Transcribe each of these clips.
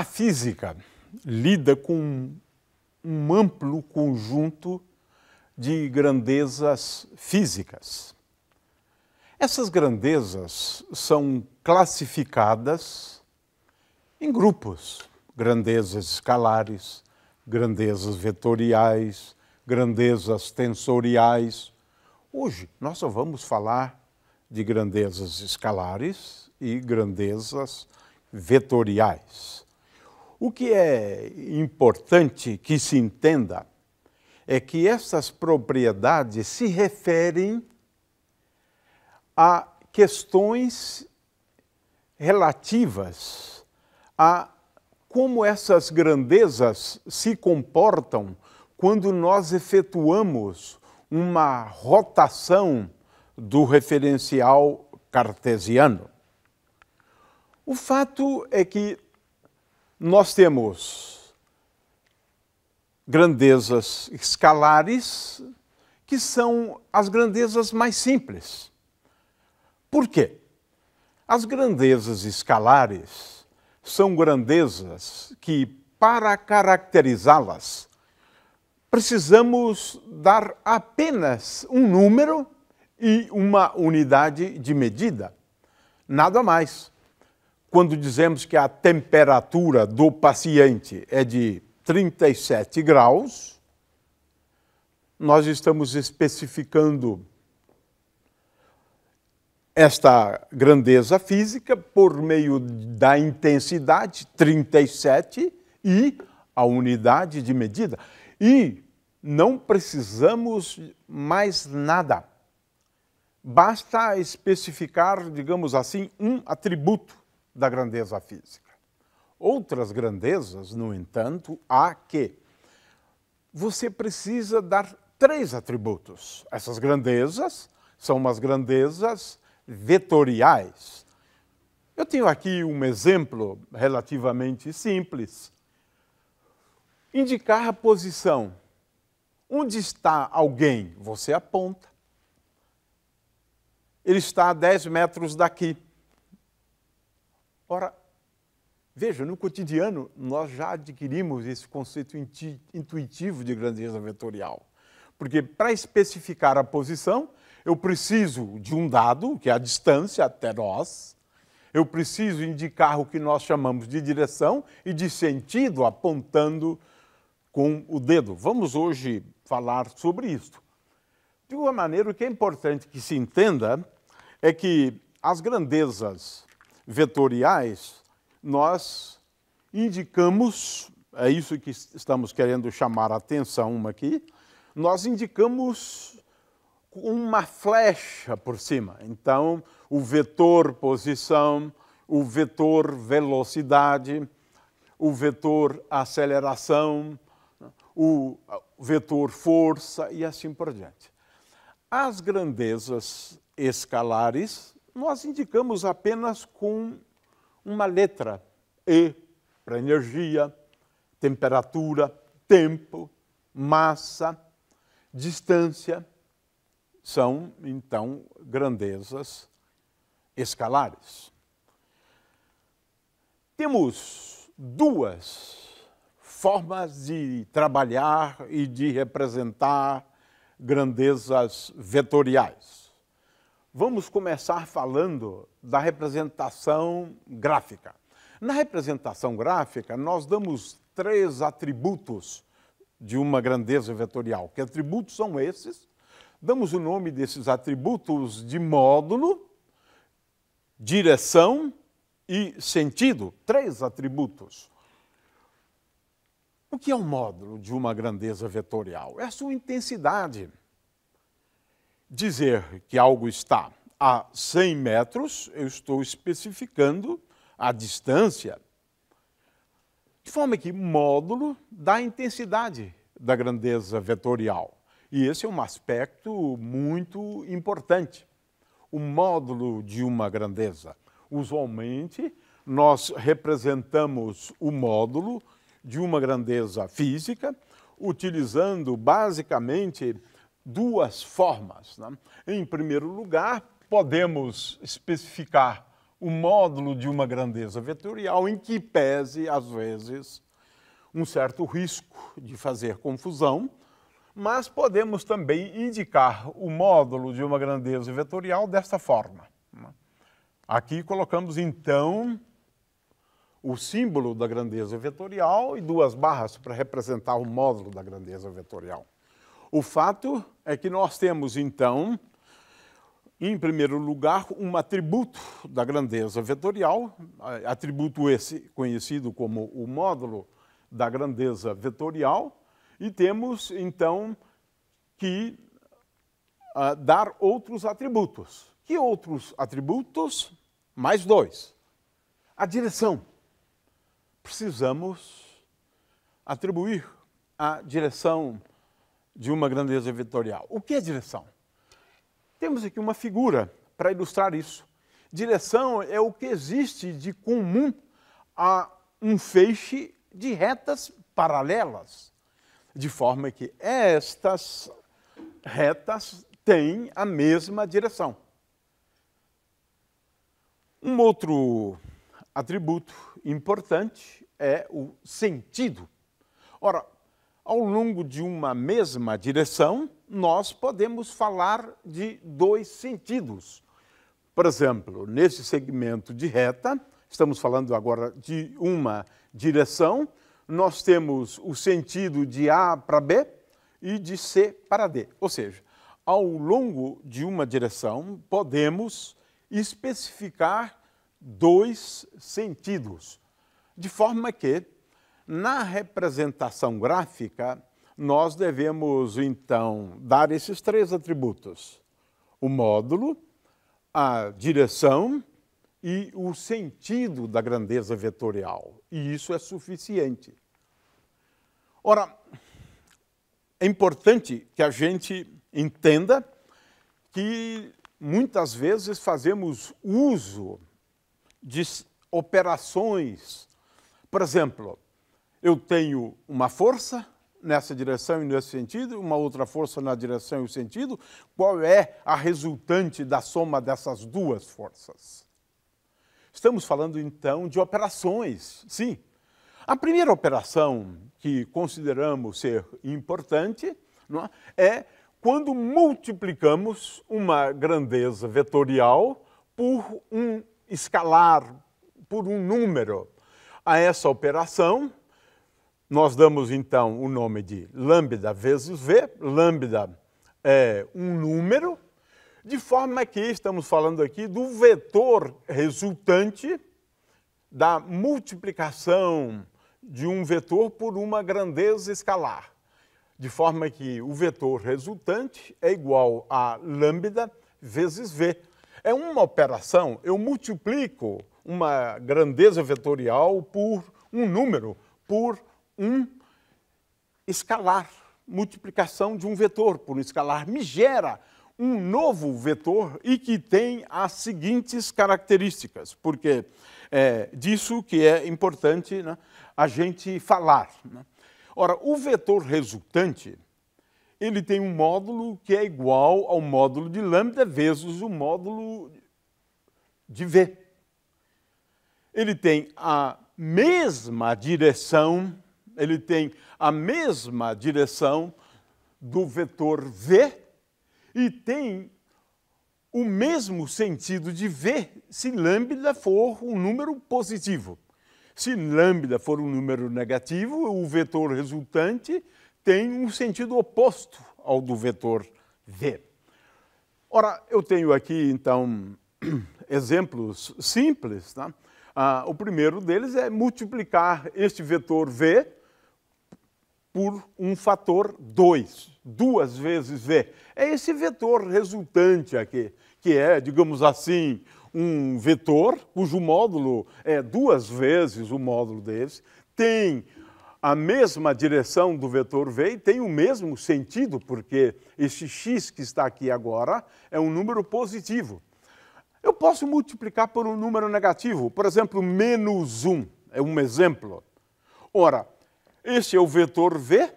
A física lida com um amplo conjunto de grandezas físicas. Essas grandezas são classificadas em grupos: grandezas escalares, grandezas vetoriais, grandezas tensoriais. Hoje nós só vamos falar de grandezas escalares e grandezas vetoriais. O que é importante que se entenda é que essas propriedades se referem a questões relativas a como essas grandezas se comportam quando nós efetuamos uma rotação do referencial cartesiano. O fato é que nós temos grandezas escalares, que são as grandezas mais simples. Por quê? As grandezas escalares são grandezas que, para caracterizá-las, precisamos dar apenas um número e uma unidade de medida. Nada mais quando dizemos que a temperatura do paciente é de 37 graus, nós estamos especificando esta grandeza física por meio da intensidade 37 e a unidade de medida. E não precisamos mais nada. Basta especificar, digamos assim, um atributo da grandeza física. Outras grandezas, no entanto, há que você precisa dar três atributos. Essas grandezas são umas grandezas vetoriais. Eu tenho aqui um exemplo relativamente simples. Indicar a posição. Onde está alguém? Você aponta. Ele está a 10 metros daqui. Ora, veja, no cotidiano nós já adquirimos esse conceito intuitivo de grandeza vetorial. Porque para especificar a posição, eu preciso de um dado, que é a distância até nós, eu preciso indicar o que nós chamamos de direção e de sentido, apontando com o dedo. Vamos hoje falar sobre isso. De uma maneira, o que é importante que se entenda é que as grandezas vetoriais, nós indicamos, é isso que estamos querendo chamar a atenção uma aqui, nós indicamos uma flecha por cima. Então, o vetor posição, o vetor velocidade, o vetor aceleração, o vetor força e assim por diante. As grandezas escalares nós indicamos apenas com uma letra E para energia, temperatura, tempo, massa, distância. São, então, grandezas escalares. Temos duas formas de trabalhar e de representar grandezas vetoriais Vamos começar falando da representação gráfica. Na representação gráfica, nós damos três atributos de uma grandeza vetorial. Que atributos são esses? Damos o nome desses atributos de módulo, direção e sentido. Três atributos. O que é o módulo de uma grandeza vetorial? É a sua intensidade dizer que algo está a 100 metros, eu estou especificando a distância, de forma que módulo dá intensidade da grandeza vetorial. E esse é um aspecto muito importante. O módulo de uma grandeza. Usualmente, nós representamos o módulo de uma grandeza física, utilizando basicamente duas formas. Né? Em primeiro lugar, podemos especificar o módulo de uma grandeza vetorial em que pese, às vezes, um certo risco de fazer confusão, mas podemos também indicar o módulo de uma grandeza vetorial desta forma. Né? Aqui colocamos, então, o símbolo da grandeza vetorial e duas barras para representar o módulo da grandeza vetorial. O fato é que nós temos, então, em primeiro lugar, um atributo da grandeza vetorial, atributo esse conhecido como o módulo da grandeza vetorial, e temos, então, que uh, dar outros atributos. Que outros atributos? Mais dois. A direção. Precisamos atribuir a direção de uma grandeza vetorial. O que é direção? Temos aqui uma figura para ilustrar isso. Direção é o que existe de comum a um feixe de retas paralelas, de forma que estas retas têm a mesma direção. Um outro atributo importante é o sentido. Ora, ao longo de uma mesma direção, nós podemos falar de dois sentidos. Por exemplo, nesse segmento de reta, estamos falando agora de uma direção, nós temos o sentido de A para B e de C para D. Ou seja, ao longo de uma direção, podemos especificar dois sentidos, de forma que na representação gráfica, nós devemos então dar esses três atributos: o módulo, a direção e o sentido da grandeza vetorial. E isso é suficiente. Ora, é importante que a gente entenda que muitas vezes fazemos uso de operações. Por exemplo, eu tenho uma força nessa direção e nesse sentido, uma outra força na direção e sentido. Qual é a resultante da soma dessas duas forças? Estamos falando então de operações, sim. A primeira operação que consideramos ser importante é? é quando multiplicamos uma grandeza vetorial por um escalar, por um número. A essa operação nós damos então o nome de lambda vezes v, lambda é um número, de forma que estamos falando aqui do vetor resultante da multiplicação de um vetor por uma grandeza escalar, de forma que o vetor resultante é igual a lambda vezes v. É uma operação, eu multiplico uma grandeza vetorial por um número, por um escalar, multiplicação de um vetor por um escalar, me gera um novo vetor e que tem as seguintes características, porque é disso que é importante né, a gente falar. Né? Ora, o vetor resultante, ele tem um módulo que é igual ao módulo de lambda vezes o módulo de V. Ele tem a mesma direção ele tem a mesma direção do vetor v e tem o mesmo sentido de v se lambda for um número positivo. Se lambda for um número negativo, o vetor resultante tem um sentido oposto ao do vetor v. Ora, eu tenho aqui então exemplos simples. Tá? Ah, o primeiro deles é multiplicar este vetor v por um fator 2, duas vezes V. É esse vetor resultante aqui, que é, digamos assim, um vetor cujo módulo é duas vezes o módulo desse, tem a mesma direção do vetor V e tem o mesmo sentido, porque esse x que está aqui agora é um número positivo. Eu posso multiplicar por um número negativo, por exemplo, menos 1 é um exemplo. Ora, este é o vetor V.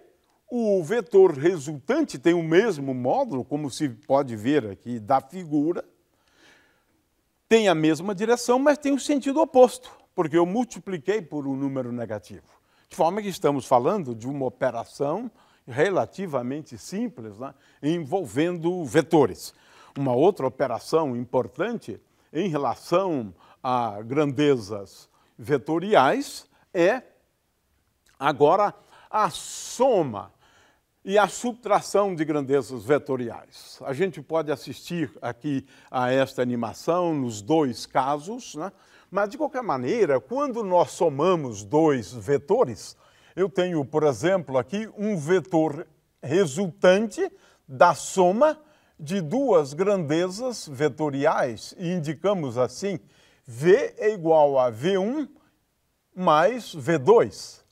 O vetor resultante tem o mesmo módulo, como se pode ver aqui da figura. Tem a mesma direção, mas tem o um sentido oposto, porque eu multipliquei por um número negativo. De forma que estamos falando de uma operação relativamente simples, né, envolvendo vetores. Uma outra operação importante em relação a grandezas vetoriais é Agora, a soma e a subtração de grandezas vetoriais. A gente pode assistir aqui a esta animação nos dois casos, né? mas de qualquer maneira, quando nós somamos dois vetores, eu tenho, por exemplo, aqui um vetor resultante da soma de duas grandezas vetoriais e indicamos assim V é igual a V1 mais V2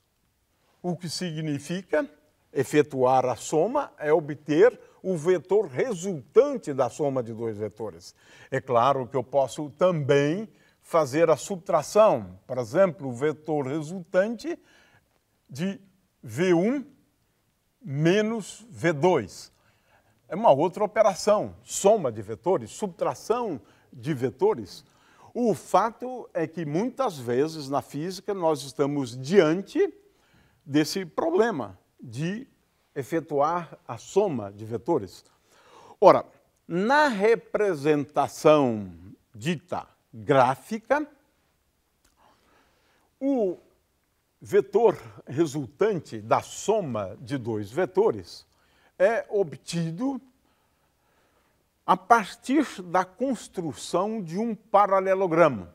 o que significa efetuar a soma é obter o vetor resultante da soma de dois vetores. É claro que eu posso também fazer a subtração, por exemplo, o vetor resultante de V1 menos V2. É uma outra operação, soma de vetores, subtração de vetores. O fato é que muitas vezes na física nós estamos diante desse problema de efetuar a soma de vetores. Ora, na representação dita gráfica, o vetor resultante da soma de dois vetores é obtido a partir da construção de um paralelogramo.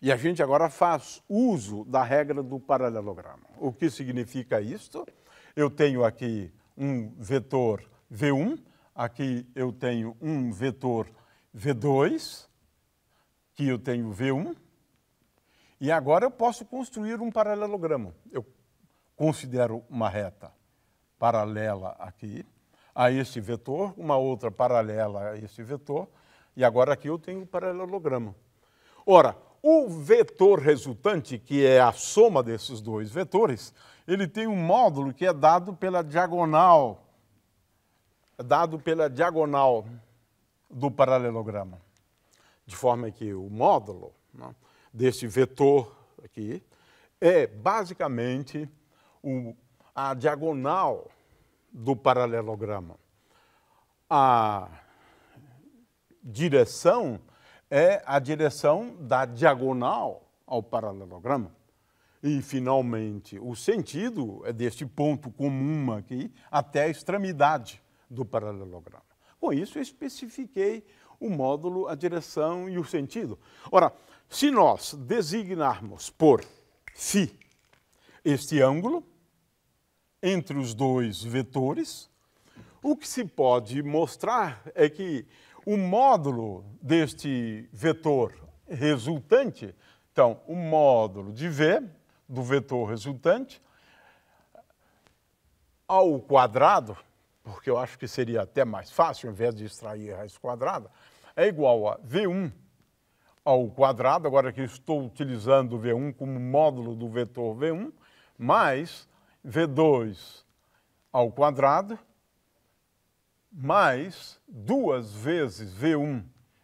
E a gente agora faz uso da regra do paralelogramo. O que significa isto? Eu tenho aqui um vetor V1, aqui eu tenho um vetor V2, que eu tenho V1, e agora eu posso construir um paralelogramo. Eu considero uma reta paralela aqui a esse vetor, uma outra paralela a esse vetor, e agora aqui eu tenho um paralelogramo. Ora, o vetor resultante, que é a soma desses dois vetores, ele tem um módulo que é dado pela diagonal, é dado pela diagonal do paralelograma. De forma que o módulo né, desse vetor aqui é basicamente o, a diagonal do paralelograma. A direção é a direção da diagonal ao paralelogramo. E, finalmente, o sentido é deste ponto comum aqui até a extremidade do paralelogramo. Com isso, eu especifiquei o módulo, a direção e o sentido. Ora, se nós designarmos por φ este ângulo entre os dois vetores, o que se pode mostrar é que o módulo deste vetor resultante, então, o módulo de V do vetor resultante ao quadrado, porque eu acho que seria até mais fácil, ao invés de extrair raiz quadrada, é igual a V1 ao quadrado, agora que estou utilizando V1 como módulo do vetor V1, mais V2 ao quadrado mais duas vezes V1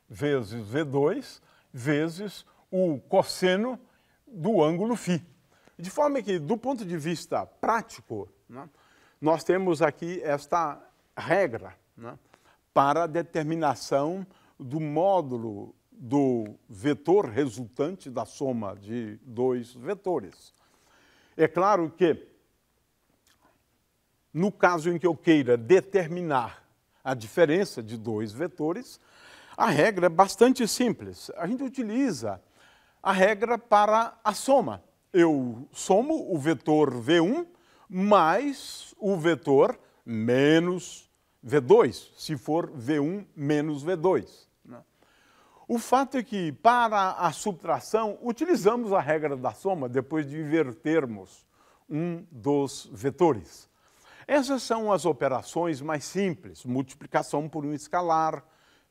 vezes V2 vezes o cosseno do ângulo φ. De forma que, do ponto de vista prático, né, nós temos aqui esta regra né, para a determinação do módulo do vetor resultante da soma de dois vetores. É claro que, no caso em que eu queira determinar a diferença de dois vetores, a regra é bastante simples. A gente utiliza a regra para a soma. Eu somo o vetor V1 mais o vetor menos V2, se for V1 menos V2. Né? O fato é que, para a subtração, utilizamos a regra da soma depois de invertermos um dos vetores. Essas são as operações mais simples: multiplicação por um escalar,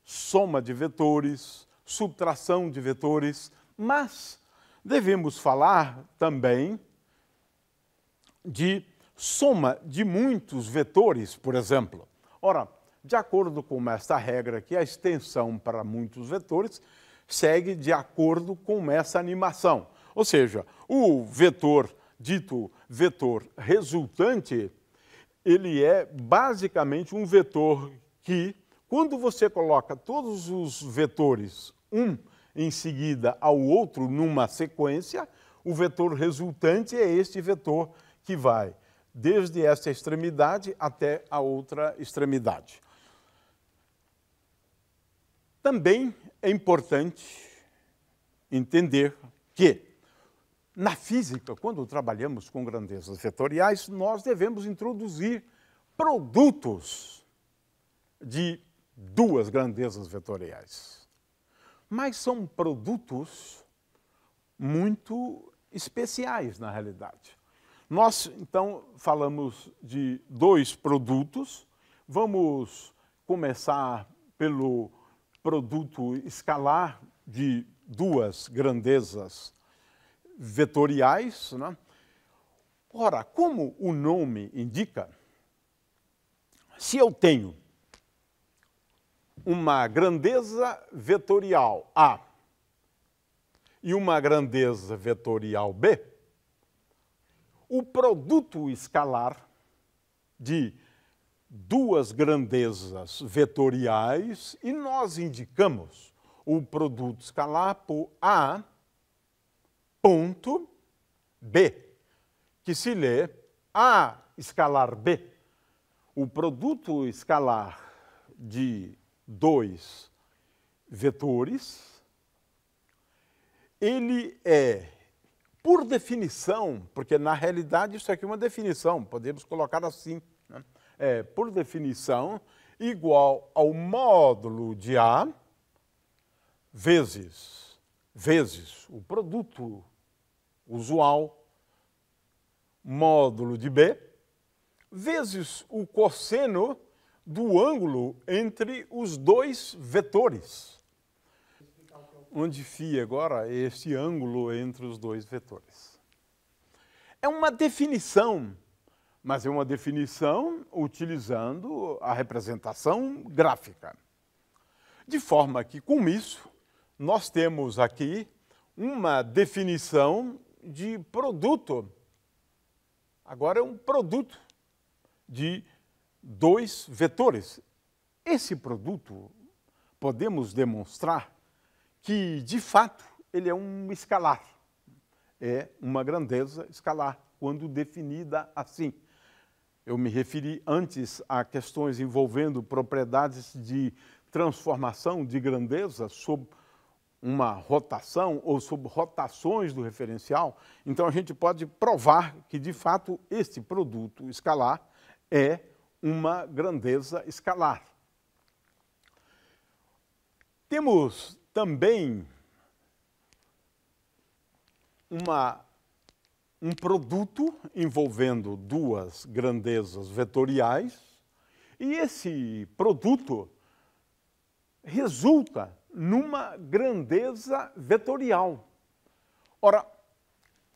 soma de vetores, subtração de vetores, mas devemos falar também de soma de muitos vetores, por exemplo. Ora, de acordo com esta regra que a extensão para muitos vetores segue de acordo com essa animação. Ou seja, o vetor dito vetor resultante ele é basicamente um vetor que, quando você coloca todos os vetores um em seguida ao outro numa sequência, o vetor resultante é este vetor que vai desde esta extremidade até a outra extremidade. Também é importante entender que na física, quando trabalhamos com grandezas vetoriais, nós devemos introduzir produtos de duas grandezas vetoriais. Mas são produtos muito especiais, na realidade. Nós, então, falamos de dois produtos. Vamos começar pelo produto escalar de duas grandezas vetoriais vetoriais. Né? Ora, como o nome indica, se eu tenho uma grandeza vetorial A e uma grandeza vetorial B, o produto escalar de duas grandezas vetoriais e nós indicamos o produto escalar por A ponto B, que se lê A escalar B. O produto escalar de dois vetores, ele é, por definição, porque na realidade isso aqui é uma definição, podemos colocar assim, né? é, por definição, igual ao módulo de A vezes, vezes o produto usual, módulo de B, vezes o cosseno do ângulo entre os dois vetores. Onde φ agora esse ângulo entre os dois vetores. É uma definição, mas é uma definição utilizando a representação gráfica. De forma que, com isso, nós temos aqui uma definição de produto. Agora é um produto de dois vetores. Esse produto, podemos demonstrar que, de fato, ele é um escalar. É uma grandeza escalar, quando definida assim. Eu me referi antes a questões envolvendo propriedades de transformação de grandeza sob uma rotação ou subrotações do referencial, então a gente pode provar que, de fato, este produto escalar é uma grandeza escalar. Temos também uma, um produto envolvendo duas grandezas vetoriais, e esse produto resulta numa grandeza vetorial. Ora,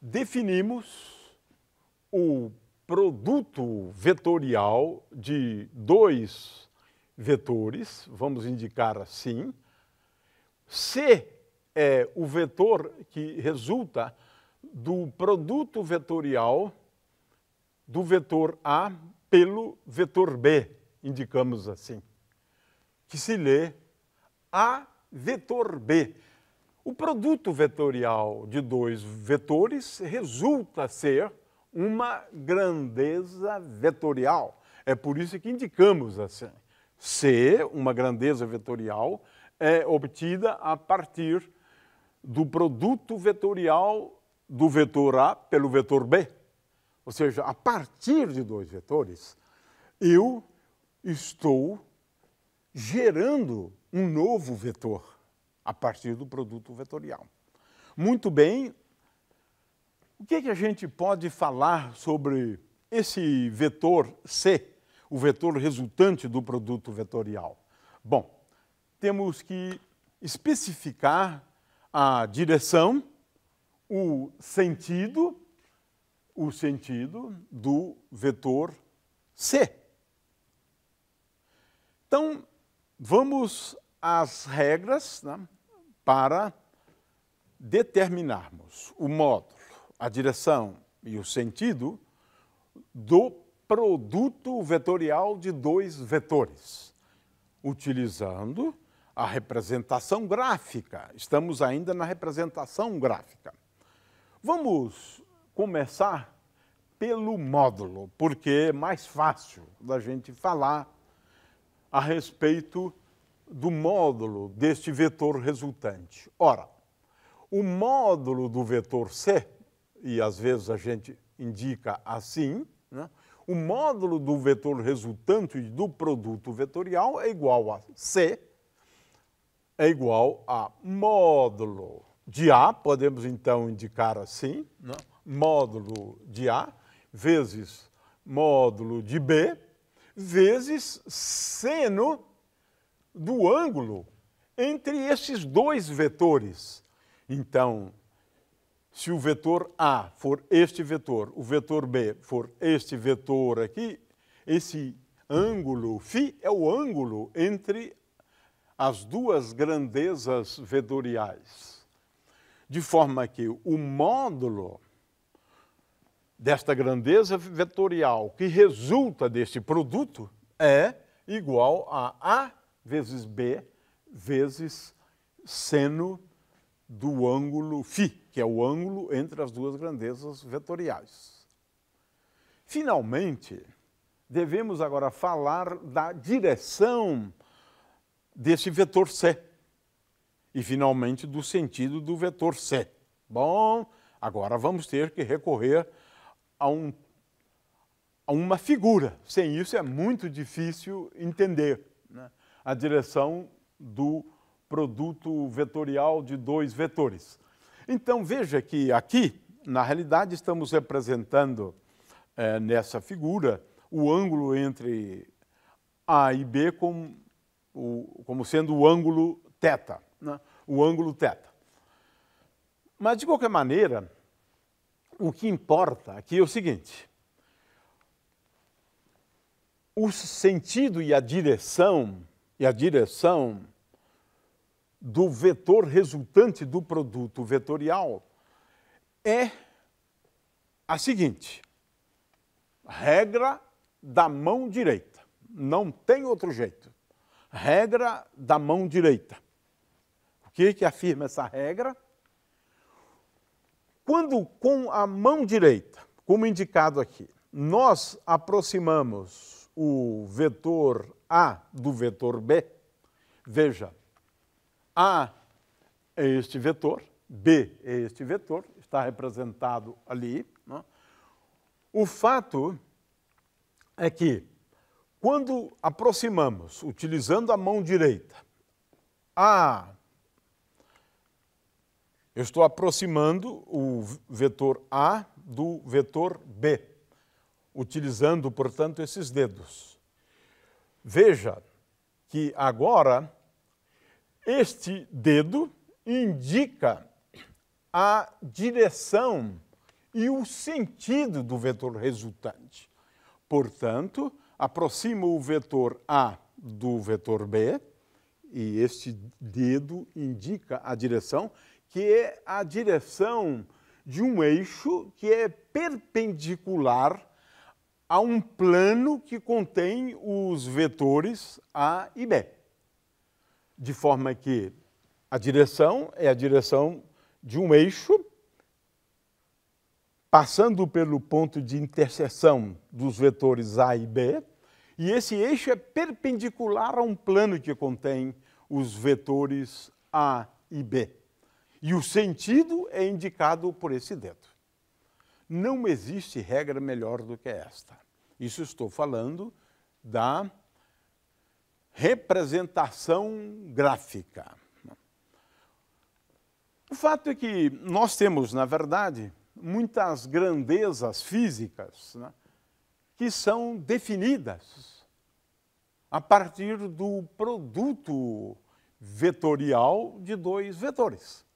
definimos o produto vetorial de dois vetores, vamos indicar assim, C é o vetor que resulta do produto vetorial do vetor A pelo vetor B, indicamos assim, que se lê A vetor B. O produto vetorial de dois vetores resulta ser uma grandeza vetorial. É por isso que indicamos assim. C, uma grandeza vetorial, é obtida a partir do produto vetorial do vetor A pelo vetor B. Ou seja, a partir de dois vetores, eu estou gerando um novo vetor a partir do produto vetorial. Muito bem, o que, é que a gente pode falar sobre esse vetor C, o vetor resultante do produto vetorial? Bom, temos que especificar a direção, o sentido, o sentido do vetor C. Então, Vamos às regras né, para determinarmos o módulo, a direção e o sentido do produto vetorial de dois vetores, utilizando a representação gráfica. Estamos ainda na representação gráfica. Vamos começar pelo módulo, porque é mais fácil da gente falar a respeito do módulo deste vetor resultante. Ora, o módulo do vetor C, e às vezes a gente indica assim, né? o módulo do vetor resultante do produto vetorial é igual a C, é igual a módulo de A, podemos então indicar assim, né? módulo de A vezes módulo de B, vezes seno do ângulo entre esses dois vetores. Então, se o vetor A for este vetor, o vetor B for este vetor aqui, esse ângulo φ é o ângulo entre as duas grandezas vetoriais. De forma que o módulo desta grandeza vetorial que resulta deste produto é igual a A vezes B vezes seno do ângulo φ, que é o ângulo entre as duas grandezas vetoriais. Finalmente, devemos agora falar da direção desse vetor C e, finalmente, do sentido do vetor C. Bom, agora vamos ter que recorrer a, um, a uma figura. Sem isso é muito difícil entender né? a direção do produto vetorial de dois vetores. Então veja que aqui, na realidade, estamos representando é, nessa figura o ângulo entre A e B como, o, como sendo o ângulo θ, né? o ângulo θ. Mas, de qualquer maneira, o que importa aqui é o seguinte: o sentido e a direção e a direção do vetor resultante do produto vetorial é a seguinte: regra da mão direita. Não tem outro jeito. Regra da mão direita. O que, que afirma essa regra? Quando com a mão direita, como indicado aqui, nós aproximamos o vetor A do vetor B, veja, A é este vetor, B é este vetor, está representado ali. Né? O fato é que, quando aproximamos, utilizando a mão direita, A eu estou aproximando o vetor A do vetor B, utilizando, portanto, esses dedos. Veja que agora este dedo indica a direção e o sentido do vetor resultante. Portanto, aproximo o vetor A do vetor B e este dedo indica a direção que é a direção de um eixo que é perpendicular a um plano que contém os vetores A e B. De forma que a direção é a direção de um eixo passando pelo ponto de interseção dos vetores A e B, e esse eixo é perpendicular a um plano que contém os vetores A e B. E o sentido é indicado por esse dedo. Não existe regra melhor do que esta. Isso estou falando da representação gráfica. O fato é que nós temos, na verdade, muitas grandezas físicas né, que são definidas a partir do produto vetorial de dois vetores.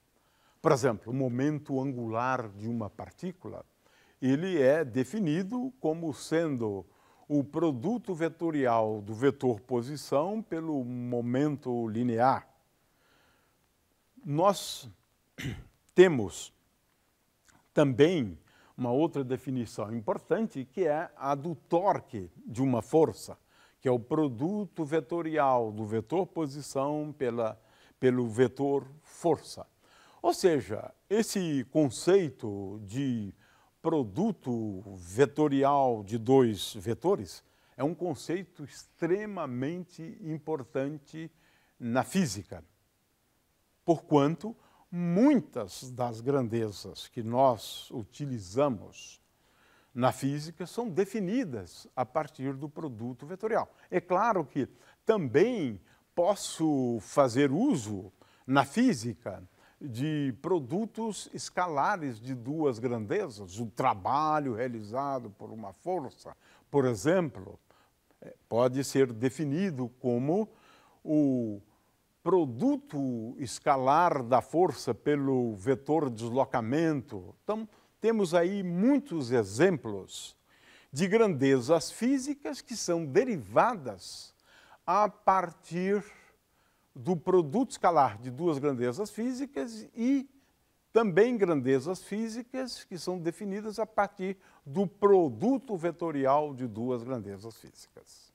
Por exemplo, o momento angular de uma partícula, ele é definido como sendo o produto vetorial do vetor posição pelo momento linear. Nós temos também uma outra definição importante, que é a do torque de uma força, que é o produto vetorial do vetor posição pela, pelo vetor força. Ou seja, esse conceito de produto vetorial de dois vetores é um conceito extremamente importante na física, porquanto muitas das grandezas que nós utilizamos na física são definidas a partir do produto vetorial. É claro que também posso fazer uso na física de produtos escalares de duas grandezas, o trabalho realizado por uma força, por exemplo, é, pode ser definido como o produto escalar da força pelo vetor deslocamento. Então, temos aí muitos exemplos de grandezas físicas que são derivadas a partir do produto escalar de duas grandezas físicas e também grandezas físicas que são definidas a partir do produto vetorial de duas grandezas físicas.